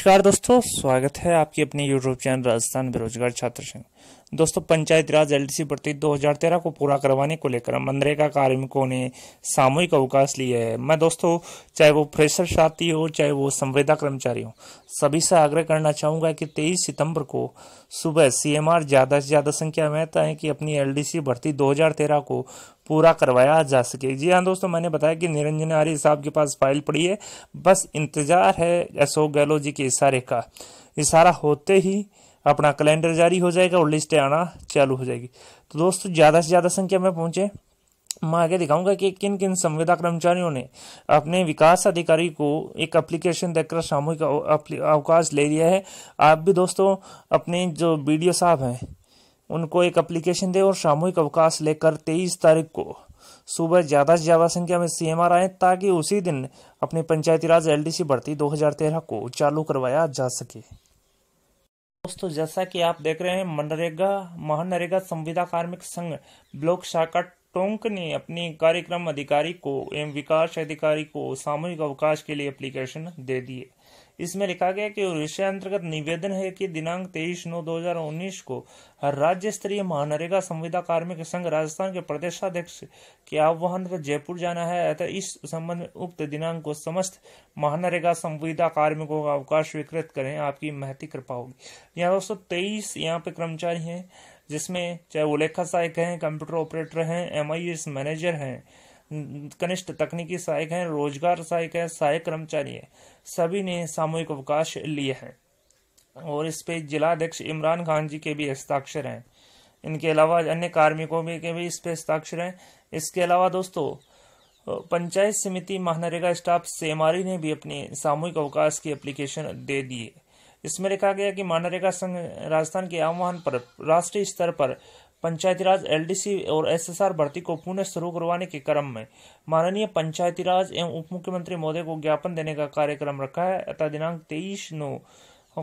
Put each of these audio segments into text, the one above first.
नमस्कार दोस्तों स्वागत है आपकी अपने यूट्यूब चैनल राजस्थान बेरोजगार छात्र संघ दोस्तों पंचायत राज एलडीसी भर्ती 2013 को पूरा करवाने को लेकर मनरेगा कार्मिकों ने सामूहिक अवकाश लिया है मैं दोस्तों चाहे वो फ्रेशर साथी हो चाहे वो संवेदा कर्मचारी हो सभी से आग्रह करना चाहूंगा कि 23 सितंबर को सुबह सीएमआर ज़्यादा से ज़्यादा संख्या में ताकि अपनी एलडीसी भर्ती 2013 को पूरा करवाया जा सके जी हाँ दोस्तों मैंने बताया कि निरंजन आर्य साहब के पास फाइल पड़ी है बस इंतजार है अशोक गहलोत जी के इशारे का इशारा होते ही अपना कैलेंडर जारी हो जाएगा और लिस्ट आना चालू हो जाएगी तो दोस्तों ज़्यादा से ज़्यादा संख्या में पहुँचे मैं आगे दिखाऊंगा कि किन किन संविदा कर्मचारियों ने अपने विकास अधिकारी को एक एप्लीकेशन देकर सामूहिक अवकाश ले लिया है आप भी दोस्तों अपने जो वीडियो साहब हैं उनको एक अप्लीकेशन दे और सामूहिक अवकाश लेकर तेईस तारीख को सुबह ज़्यादा से ज़्यादा संख्या में सीएम आए ताकि उसी दिन अपनी पंचायती राज एलडीसी भर्ती 2013 को चालू करवाया जा सके दोस्तों जैसा कि आप देख रहे हैं मनरेगा महानरेगा संविदा कार्मिक संघ ब्लॉक शाखा टोंक ने अपने कार्यक्रम अधिकारी को एवं विकास अधिकारी को सामूहिक अवकाश के लिए एप्लीकेशन दे दिए इसमें लिखा गया कि विषय अंतर्गत निवेदन है कि दिनांक 23 नौ 2019 को राज्य स्तरीय महानरेगा संविदा कार्मिक संघ राजस्थान के प्रदेशाध्यक्ष के आह्वान पर जयपुर जाना है अतः इस संबंध में उक्त दिनांक को समस्त महानरेगा संविदा कार्मिकों का अवकाश स्वीकृत करें आपकी महती कृपा होगी यहाँ दोस्तों तेईस यहाँ पे कर्मचारी हैं जिसमें चाहे वो लेखा सहायक हैं कंप्यूटर ऑपरेटर हैं एम मैनेजर हैं कनिष्ठ तकनीकी सहायक हैं रोजगार सहायक हैं सहायक कर्मचारी हैं सभी ने सामूहिक अवकाश लिए हैं और इस पे अध्यक्ष इमरान खान जी के भी हस्ताक्षर हैं इनके अलावा अन्य कार्मिकों के भी इस पे हस्ताक्षर हैं इसके अलावा दोस्तों पंचायत समिति महानरेगा स्टाफ सेमारी ने भी अपने सामूहिक अवकाश की एप्लीकेशन दे दिए इसमें लिखा गया कि मनरेगा संघ राजस्थान के आह्वान पर राष्ट्रीय स्तर पर पंचायती राज एलडीसी और एसएसआर भर्ती को पुनः शुरू करवाने के क्रम में माननीय पंचायती राज एवं उप मुख्यमंत्री मोदी को ज्ञापन देने का कार्यक्रम रखा है अतः दिनांक तेईस नौ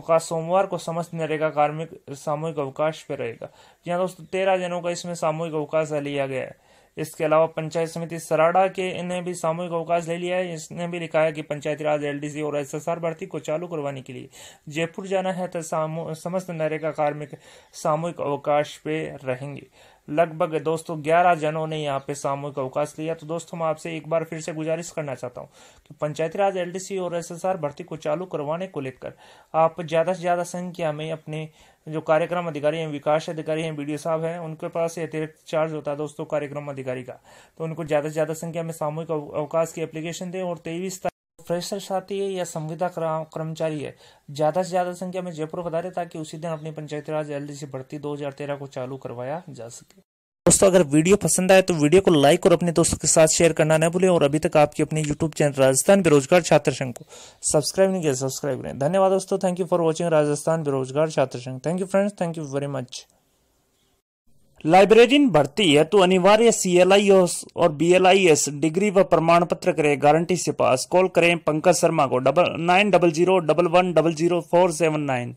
का सोमवार को समस्त नरेगा कार्मिक सामूहिक अवकाश पर रहेगा जी हाँ दोस्तों तेरह जनों का इसमें सामूहिक अवकाश लिया गया है इसके अलावा पंचायत समिति सराड़ा के इन्हें भी सामूहिक अवकाश ले लिया है इसने भी लिखा है कि पंचायती राज एलडीसी और एसएसआर भर्ती को चालू करवाने के लिए जयपुर जाना है तो समस्त नरेगा कार्मिक सामूहिक अवकाश पे रहेंगे लगभग दोस्तों ग्यारह जनों ने यहाँ पे सामूहिक अवकाश लिया तो दोस्तों मैं आपसे एक बार फिर से गुजारिश करना चाहता हूँ कि पंचायती राज एलडीसी और एसएसआर भर्ती को चालू करवाने को लेकर आप ज़्यादा से ज़्यादा संख्या में अपने जो कार्यक्रम अधिकारी हैं विकास अधिकारी हैं बी साहब हैं उनके पास ये अतिरिक्त चार्ज होता है दोस्तों कार्यक्रम अधिकारी का तो उनको ज़्यादा से ज़्यादा संख्या में सामूहिक अवकाश की एप्लीकेशन दें और तेईस फ्रेशर साथी है या संविदा कर्मचारी है ज़्यादा से ज़्यादा संख्या में जयपुर पधारे ताकि उसी दिन अपनी पंचायती राज एल सी भर्ती दो को चालू करवाया जा सके दोस्तों अगर वीडियो पसंद आए तो वीडियो को लाइक और अपने दोस्तों के साथ शेयर करना न भूलें और अभी तक आपके अपने यूट्यूब चैनल राजस्थान बेरोजगार छात्र संघ को सब्सक्राइब नहीं किया सब्सक्राइब करें धन्यवाद दोस्तों thank you for watching Rajasthan बेरोजगार छात्र संघ thank you friends thank you very much librarian भर्ती है तो अनिवार्य सी एल आई और B L I S degree व प्रमाण पत्र करें गारंटी से पास कॉल करें पंकज शर्मा को double nine double zero double one double zero four seven nine